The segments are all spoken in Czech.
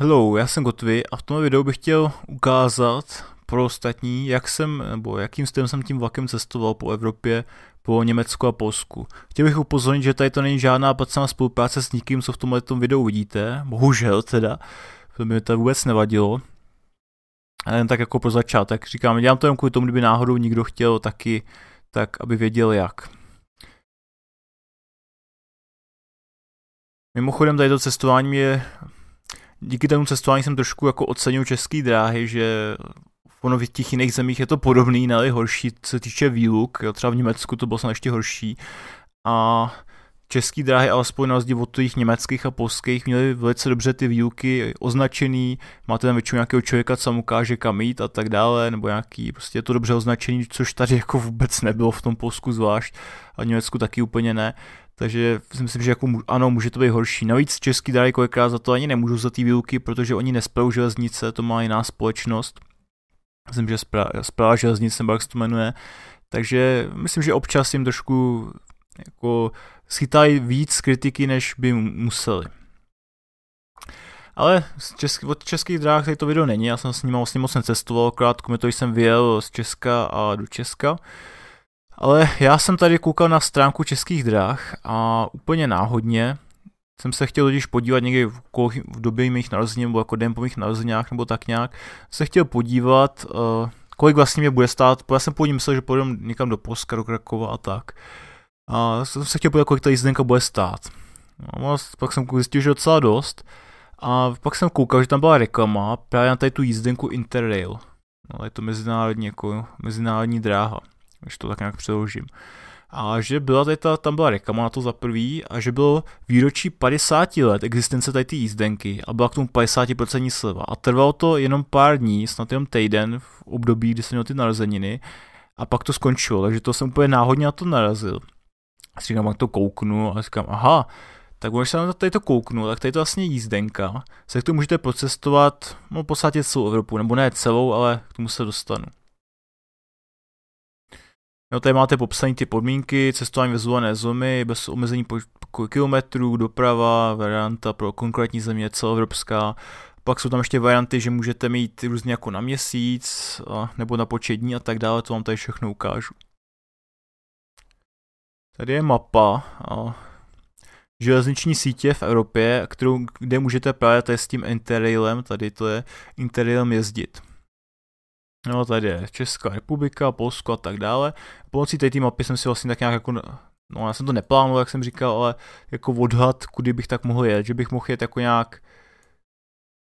Hello, já jsem Gotvi a v tomto videu bych chtěl ukázat pro ostatní, jak jsem, nebo jakým stylem jsem tím vlakem cestoval po Evropě, po Německu a Polsku. Chtěl bych upozornit, že tady to není žádná placená spolupráce s nikým, co v tomhle videu vidíte. bohužel teda, to by mi to vůbec nevadilo. A jen tak jako pro začátek, říkám, dělám to jen kvůli tomu, kdyby náhodou nikdo chtěl taky, tak aby věděl jak. Mimochodem tady to cestování je díky tomu cestování jsem trošku jako ocenil český dráhy, že v těch jiných zemích je to podobný, ne horší, co se týče výluk, jo, třeba v Německu to bylo snad ještě horší. A české dráhy, alespoň na rozdíl od těch německých a polských, měly velice dobře ty výuky označený, máte tam většinou nějakého člověka, co vám ukáže kam jít a tak dále, nebo nějaký, prostě je to dobře označený, což tady jako vůbec nebylo v tom Polsku zvlášť a Německu taky úplně ne. Takže si myslím, že jako, ano, může to být horší. Navíc český dráhy kolikrát za to ani nemůžu za ty výuky, protože oni nespelou železnice, to má jiná společnost. Myslím, že zpráva železnice, nebo jak se to jmenuje. Takže myslím, že občas jim trošku jako schytají víc kritiky, než by museli. Ale z česk- od českých dráh tady to video není, já jsem s ním vlastně moc necestoval, krátko mi to jsem vyjel z Česka a do Česka. Ale já jsem tady koukal na stránku českých dráh a úplně náhodně jsem se chtěl totiž podívat někdy v, v době mých narozenin, nebo jako den po mých narozeninách, nebo tak nějak, se chtěl podívat, uh, kolik vlastně mě bude stát, já jsem původně myslel, že půjdu někam do Polska, do Krakova a tak. Uh, a jsem se chtěl podívat, kolik ta jízdenka bude stát. A no, pak jsem zjistil, že docela dost. A pak jsem koukal, že tam byla reklama právě na tady tu jízdenku Interrail. No, je to mezinárodní, jako mezinárodní dráha, když to tak nějak přeložím. A že byla tady ta, tam byla reklama na to za prvý a že bylo výročí 50 let existence tady ty jízdenky a byla k tomu 50% sleva. A trvalo to jenom pár dní, snad jenom týden v období, kdy jsem měl ty narozeniny a pak to skončilo, takže to jsem úplně náhodně na to narazil. A si říkám, jak to kouknu a říkám, aha, tak když se na tady to kouknu, tak tady to vlastně jízdenka, se k tomu můžete procestovat, no v podstatě celou Evropu, nebo ne celou, ale k tomu se dostanu. No, tady máte popsané ty podmínky, cestování ve zvolené zóny, bez omezení po kilometrů, doprava, varianta pro konkrétní země celoevropská. Pak jsou tam ještě varianty, že můžete mít různě jako na měsíc, a, nebo na počet dní a tak dále, to vám tady všechno ukážu. Tady je mapa a železniční sítě v Evropě, kterou, kde můžete právě tady s tím Interrailem, tady to je Interrailem jezdit. No, tady je Česká republika, Polsko a tak dále. Pomocí té mapy jsem si vlastně tak nějak jako no já jsem to neplánoval, jak jsem říkal, ale jako odhad, kudy bych tak mohl jet, že bych mohl jet jako nějak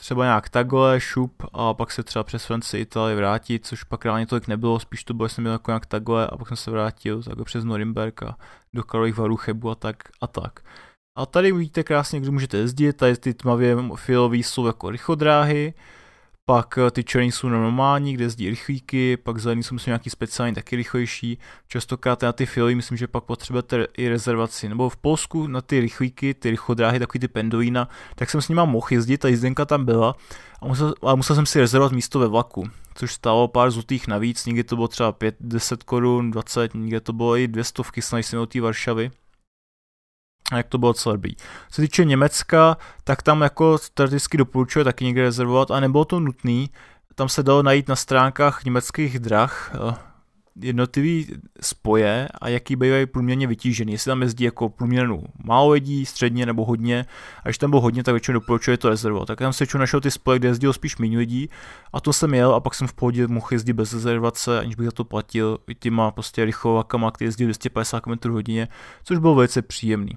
třeba nějak takhle, šup a pak se třeba přes Francii Itálii vrátit, což pak reálně tolik nebylo, spíš to bylo, jsem měl jako nějak takhle a pak jsem se vrátil jako přes Norimberg a do Karlových varů Chebu a tak a tak. A tady vidíte krásně, kde můžete jezdit, tady ty tmavě filový jsou jako rychodráhy, pak eh, ty černý jsou normální, kde jezdí rychlíky, pak zelený jsou myslím nějaký speciální, taky rychlejší. Častokrát na ty filmy, myslím, že pak potřebujete i rezervaci. Nebo v Polsku na ty rychlíky, ty rychodráhy, takový ty pendolína, tak jsem s nima mohl jezdit, ta jízdenka tam byla, a musel, a musel jsem si rezervovat místo ve vlaku, což stálo pár zutých navíc, někdy to bylo třeba 5, 10 korun, 20, někdy to bylo i 200 snad jsem od té Varšavy jak to bylo celé být. Se týče Německa, tak tam jako strategicky doporučuje taky někde rezervovat a nebylo to nutné. Tam se dalo najít na stránkách německých drah eh, jednotlivý spoje a jaký bývají průměrně vytížený. Jestli tam jezdí jako průměrnou málo lidí, středně nebo hodně. A když tam bylo hodně, tak většinou doporučuje to rezervovat. Tak tam se většinou našel ty spoje, kde jezdilo spíš méně lidí a to jsem jel a pak jsem v pohodě mohl jezdit bez rezervace, aniž bych za to platil i těma prostě rychlovakama, které jezdí 250 km hodině, což bylo velice příjemný.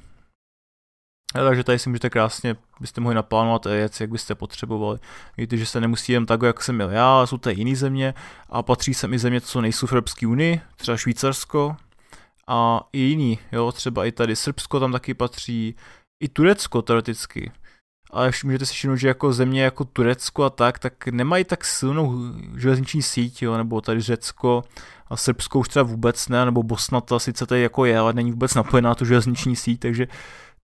No, takže tady si můžete krásně, byste mohli naplánovat jet, jak byste potřebovali. Víte, že se nemusí jen tak, jak jsem měl já, jsou tady jiné země a patří sem i země, co nejsou v Evropské unii, třeba Švýcarsko a i jiný, jo, třeba i tady Srbsko tam taky patří, i Turecko teoreticky. Ale ještě můžete si všimnout, že jako země jako Turecko a tak, tak nemají tak silnou železniční síť, jo, nebo tady Řecko a Srbsko už třeba vůbec ne, nebo Bosna ta sice tady jako je, ale není vůbec napojená tu železniční síť, takže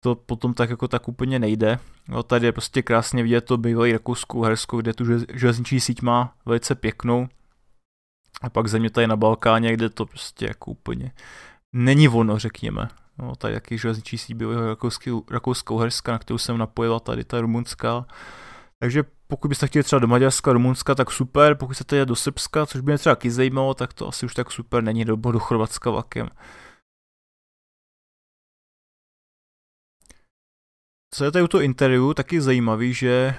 to potom tak jako tak úplně nejde. No, tady je prostě krásně vidět to bývalý rakouskou hersko, kde tu železniční síť má velice pěknou. A pak země tady na Balkáně, kde to prostě jako úplně není ono, řekněme. No, tady taky železniční síť bývalého rakousko herska, na kterou jsem napojila tady ta rumunská. Takže pokud byste chtěli třeba do Maďarska, Rumunska, tak super, pokud chcete jít do Srbska, což by mě třeba taky zajímalo, tak to asi už tak super není, nebo do Chorvatska vakem. Co je tady u toho interview taky zajímavý, že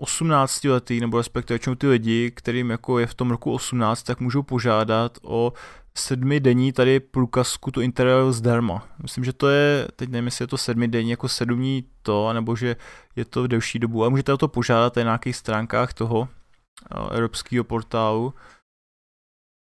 18 letý, nebo respektive většinou ty lidi, kterým jako je v tom roku 18, tak můžou požádat o sedmi denní tady průkazku to interview zdarma. Myslím, že to je, teď nevím, jestli je to sedmi denní, jako sedm dní to, nebo že je to v delší dobu, ale můžete o to požádat na nějakých stránkách toho eh, evropského portálu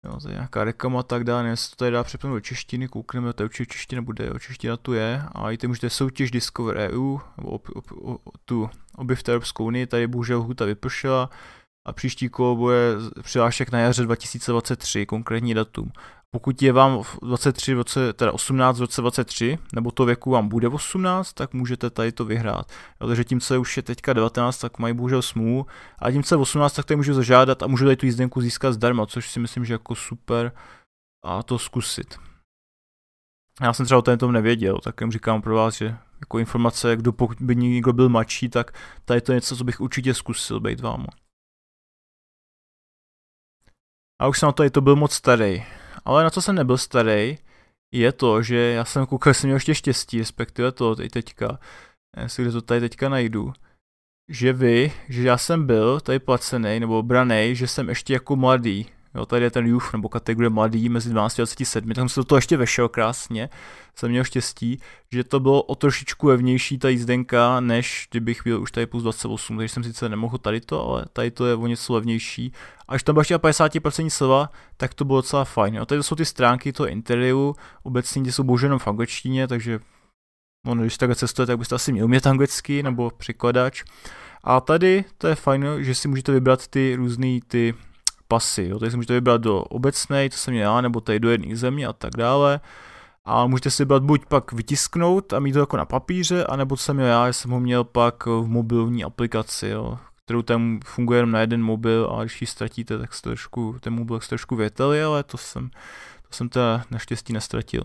Jo, to je nějaká reklama a tak dále, nevím, to tady dá přepnout do češtiny, koukneme, to určitě čeština bude, jo, čeština tu je, a i ty můžete soutěž Discover EU, nebo ob, ob, ob, tu objevte Evropskou unii, tady bohužel huta vypršela, a příští kolo bude přihlášek na jaře 2023, konkrétní datum. Pokud je vám 23, roce, teda 18 v roce 23, nebo to věku vám bude 18, tak můžete tady to vyhrát. Takže tím, co už je teďka 19, tak mají bohužel smů. A tím, co je 18, tak tady můžu zažádat a můžu tady tu jízdenku získat zdarma, což si myslím, že jako super a to zkusit. Já jsem třeba o tom nevěděl, tak jim říkám pro vás, že jako informace, kdo pokud by někdo byl mladší, tak tady to je něco, co bych určitě zkusil být vám. A už jsem na to i to byl moc starý. Ale na co jsem nebyl starý, je to, že já jsem koukal, jsem měl ještě štěstí, respektive to teď teďka, já si kde to tady teďka najdu, že vy, že já jsem byl tady placený nebo braný, že jsem ještě jako mladý, Jo, tady je ten youth nebo kategorie mladý mezi 12 a 27, tak jsem se do toho ještě vešel krásně. Jsem měl štěstí, že to bylo o trošičku levnější ta jízdenka, než kdybych byl už tady plus 28, takže jsem sice nemohl tady to, ale tady to je o něco levnější. Až tam byla ještě 50% slova, tak to bylo docela fajn. Jo, tady jsou ty stránky toho interiéru, obecně ty jsou bohužel jenom v angličtině, takže No, když takhle cestuje, tak byste asi měl umět anglicky nebo překladač. A tady to je fajn, že si můžete vybrat ty různé ty pasy. Jo. Tady si můžete vybrat do obecné, to jsem já, nebo tady do jedné země a tak dále. A můžete si vybrat buď pak vytisknout a mít to jako na papíře, anebo co jsem měl já, jsem ho měl pak v mobilní aplikaci, jo, kterou tam funguje jenom na jeden mobil a když ji ztratíte, tak se trošku, ten mobil se trošku věteli, ale to jsem, to jsem teda naštěstí nestratil.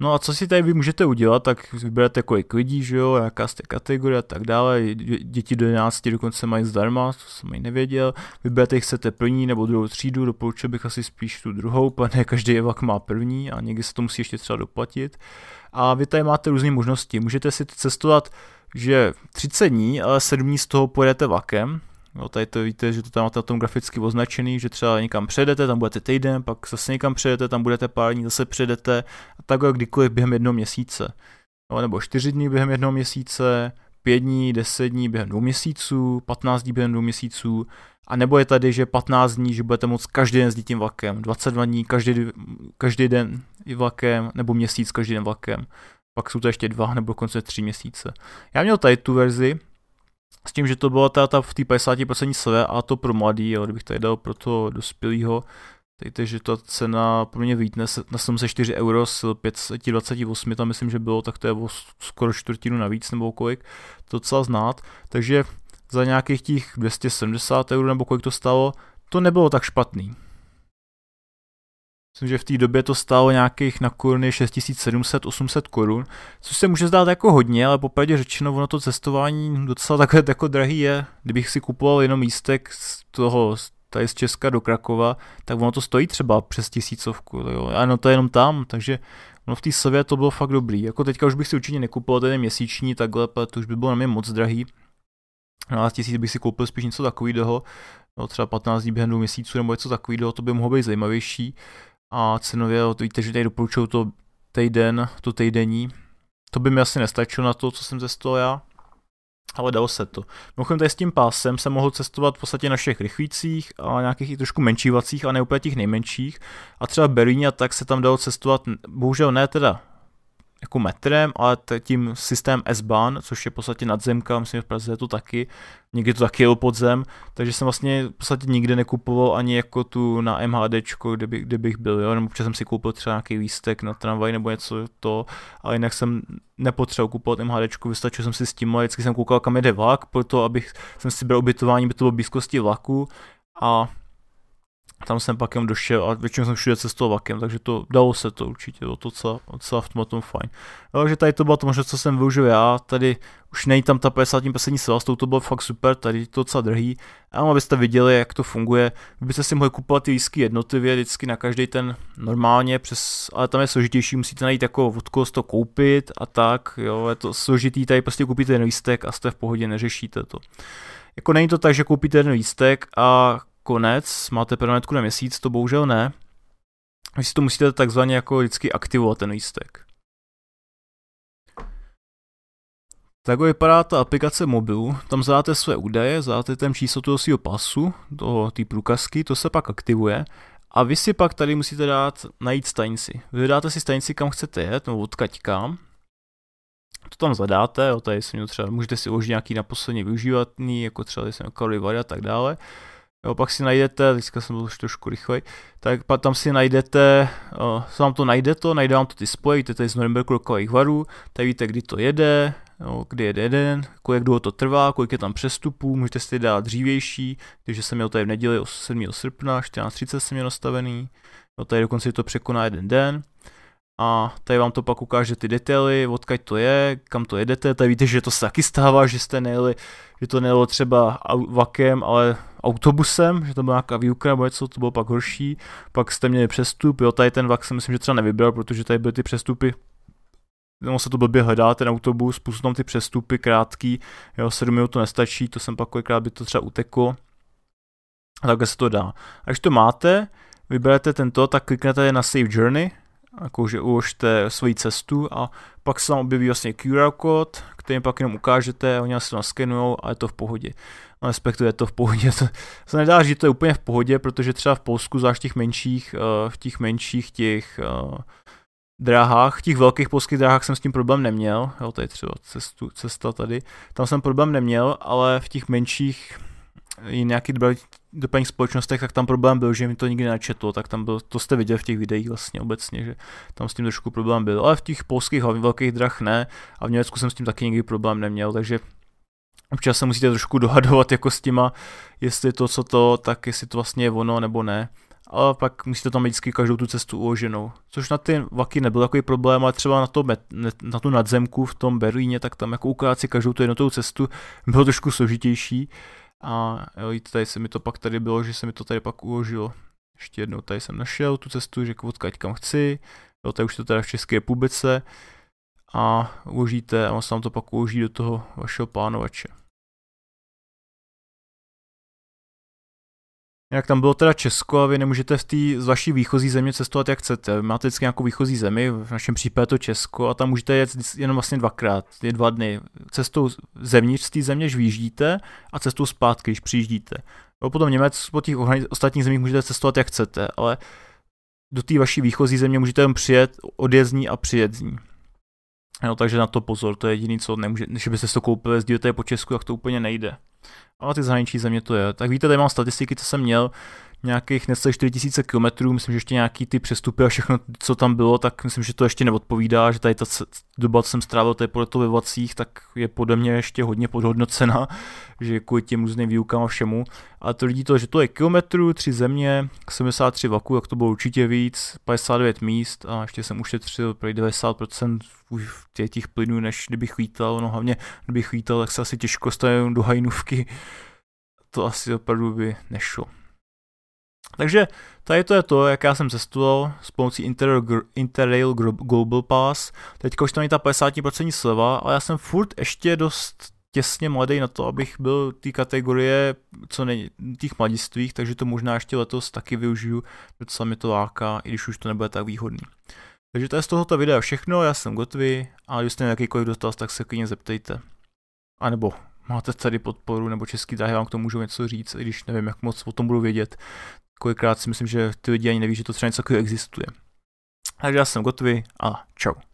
No a co si tady vy můžete udělat, tak vyberete kolik jako lidí, že jo, jaká jste kategorie a tak dále, děti do 11 dokonce mají zdarma, to jsem ani nevěděl, vyberete, chcete první nebo druhou třídu, doporučil bych asi spíš tu druhou, protože každý evak má první a někdy se to musí ještě třeba doplatit. A vy tady máte různé možnosti, můžete si cestovat že 30 dní, ale 7 dní z toho pojedete vakem, Jo, tady to víte, že to tam máte na tom graficky označený, že třeba někam přejdete, tam budete týden, pak zase někam přejdete, tam budete pár dní, zase přejdete a takhle kdykoliv během jednoho měsíce. Jo, nebo čtyři dny během jednoho měsíce, pět dní, deset dní během dvou měsíců, patnáct dní během dvou měsíců, a nebo je tady, že 15 dní, že budete moct každý den s tím vlakem, 22 dní každý, každý den vlakem, nebo měsíc každý den vlakem. Pak jsou to ještě dva nebo dokonce tři měsíce. Já měl tady tu verzi, s tím, že to byla ta, ta v té 50% své a to pro mladý, jo, kdybych tady dal pro to dospělého, takže ta cena pro mě vítne na 74 euro z 528, tam myslím, že bylo, tak to je o skoro čtvrtinu navíc nebo kolik, to docela znát, takže za nějakých těch 270 euro nebo kolik to stalo, to nebylo tak špatný. Myslím, že v té době to stálo nějakých na koruny 6700-800 korun, což se může zdát jako hodně, ale popravdě řečeno, ono to cestování docela takhle jako drahý je. Kdybych si kupoval jenom místek z toho, tady z Česka do Krakova, tak ono to stojí třeba přes tisícovku, jo. Ano, to je jenom tam, takže ono v té sově to bylo fakt dobrý. Jako teďka už bych si určitě nekupoval ten měsíční takhle, to už by bylo na mě moc drahý. 12 tisíc bych si koupil spíš něco takového, no, třeba 15 dní během dvou měsíců nebo něco takového, to by mohlo být zajímavější a cenově víte, že tady doporučuju to týden, to týdení. To by mi asi nestačilo na to, co jsem cestoval já, ale dalo se to. Mimochodem tady s tím pásem jsem mohl cestovat v podstatě na všech rychlících a nějakých i trošku menšívacích a ne úplně těch nejmenších. A třeba Berlíně a tak se tam dalo cestovat, bohužel ne teda jako metrem, ale tím systém S-Bahn, což je v podstatě nadzemka, myslím, v Praze je to taky, někdy to taky jel podzem, takže jsem vlastně v podstatě nikdy nekupoval ani jako tu na MHD, kde, by, kde bych byl, jo? nebo občas jsem si koupil třeba nějaký výstek na tramvaj nebo něco to, ale jinak jsem nepotřeboval kupovat MHD, vystačil jsem si s tím, ale vždycky jsem koukal, kam jede vlak, proto abych jsem si bral ubytování, by to bylo blízkosti vlaku a tam jsem pak jen došel a většinou jsem všude cestoval vakem, takže to dalo se to určitě, bylo to docela, docela v tom, tom fajn. Jo, takže tady to bylo to možnost, co jsem využil já, tady už není tam ta 50 poslední sila, s to bylo fakt super, tady to docela A ale abyste viděli, jak to funguje, vy byste si mohli kupovat ty lísky jednotlivě, vždycky na každý ten normálně, přes, ale tam je složitější, musíte najít jako od to koupit a tak, jo, je to složitý, tady prostě koupíte ten lístek a jste v pohodě, neřešíte to. Jako není to tak, že koupíte jeden lístek a konec, máte permanentku na měsíc, to bohužel ne. Vy si to musíte takzvaně jako vždycky aktivovat ten lístek. Tak vypadá ta aplikace mobilu, tam zadáte své údaje, zadáte tam číslo toho svého pasu, toho té průkazky, to se pak aktivuje a vy si pak tady musíte dát najít stanici. Vy dáte si stanici, kam chcete jet, nebo odkaď kam. To tam zadáte, jo, tady si třeba, můžete si už nějaký naposledně využívatný, jako třeba jsem Karlovy a tak dále jo, pak si najdete, teďka jsem byl už trošku rychlej, tak pak tam si najdete, uh, se vám to najde to, najde vám to ty spoje, víte, tady z Norimberku do Kalých varů, tady víte, kdy to jede, jo, kdy jede jeden, kolik dlouho to trvá, kolik je tam přestupů, můžete si dát dřívější, takže jsem měl tady v neděli 7. srpna, 14.30 jsem měl nastavený, jo, tady dokonce to překoná jeden den, a tady vám to pak ukáže ty detaily, odkaď to je, kam to jedete, tady víte, že to se taky stává, že jste nejeli, že to nejelo třeba vakem, ale autobusem, že to byla nějaká výuka nebo něco, to bylo pak horší, pak jste měli přestup, jo, tady ten vlak jsem myslím, že třeba nevybral, protože tady byly ty přestupy ono se to blbě hledá, ten autobus, plus tam ty přestupy krátký, jo, 7 minut to nestačí, to jsem pak kolikrát by to třeba uteklo. A takhle se to dá. Až to máte, vyberete tento, tak kliknete na Save Journey, jakože uložte svoji cestu a pak se tam objeví vlastně QR kód, který pak jenom ukážete, oni se to naskenujou a je to v pohodě. No, respektuje je to v pohodě, to se nedá říct, že to je úplně v pohodě, protože třeba v Polsku, zvlášť těch menších, eh, v těch menších těch eh, dráhách, těch velkých polských dráhách jsem s tím problém neměl, jo, tady třeba cestu, cesta tady, tam jsem problém neměl, ale v těch menších i nějaký doplněných společnostech, tak tam problém byl, že mi to nikdy nečetlo, tak tam byl, to jste viděl v těch videích vlastně obecně, že tam s tím trošku problém byl, ale v těch polských hlavně velkých drah ne a v Německu jsem s tím taky nikdy problém neměl, takže občas se musíte trošku dohadovat jako s těma, jestli to co to, tak jestli to vlastně je ono nebo ne ale pak musíte tam vždycky každou tu cestu uloženou. Což na ty vaky nebyl takový problém, ale třeba na, to met, na tu nadzemku v tom Berlíně, tak tam jako ukázat si každou tu jednotou cestu bylo trošku složitější, a jo, tady se mi to pak tady bylo, že se mi to tady pak uložilo. Ještě jednou tady jsem našel tu cestu, že odkaď kam chci. Jo, tady už to teda v České republice. A uložíte a on se vám to pak uloží do toho vašeho plánovače. Jak tam bylo teda Česko a vy nemůžete z, tý, z vaší výchozí země cestovat jak chcete. Vy máte vždycky nějakou výchozí zemi, v našem případě to Česko, a tam můžete jet jenom vlastně dvakrát, je dva dny. Cestou zevnitř z té země, když vyjíždíte, a cestou zpátky, když přijíždíte. Jo, potom Němec, po těch ostatních zemích můžete cestovat jak chcete, ale do té vaší výchozí země můžete jen přijet, odjet z ní a přijet z ní. No, takže na to pozor, to je jediný, co nemůže, že byste to koupili, sdílete je po Česku, tak to úplně nejde ale ty zahraniční země to je. Tak víte, tady mám statistiky, co jsem měl nějakých necelé 4000 km, myslím, že ještě nějaký ty přestupy a všechno, co tam bylo, tak myslím, že to ještě neodpovídá, že tady ta doba, co jsem strávil tady po letu ve vlacích, tak je podle mě ještě hodně podhodnocena, že kvůli těm různým výukám a všemu. A to lidí to, že to je kilometrů, tři země, 73 vaku, jak to bylo určitě víc, 59 míst a ještě jsem ušetřil pro 90% už těch plynů, než kdybych lítal, no hlavně kdybych lítal, tak se asi těžko stavím do hajnůvky. To asi opravdu by nešlo. Takže tady to je to, jak já jsem cestoval s pomocí Interrail, Interrail Global Pass. Teďka už tam je ta 50% sleva, ale já jsem furt ještě dost těsně mladý na to, abych byl té kategorie co nej, těch mladistvích, takže to možná ještě letos taky využiju, protože sami to láká, i když už to nebude tak výhodný. Takže to je z tohoto videa všechno, já jsem gotový a když jste jakýkoliv dotaz, tak se klidně zeptejte. A nebo máte tady podporu, nebo český dráhy vám k tomu můžou něco říct, i když nevím, jak moc o tom budu vědět, kolikrát si myslím, že ty lidi ani neví, že to třeba něco takového existuje. Takže já jsem gotový a čau.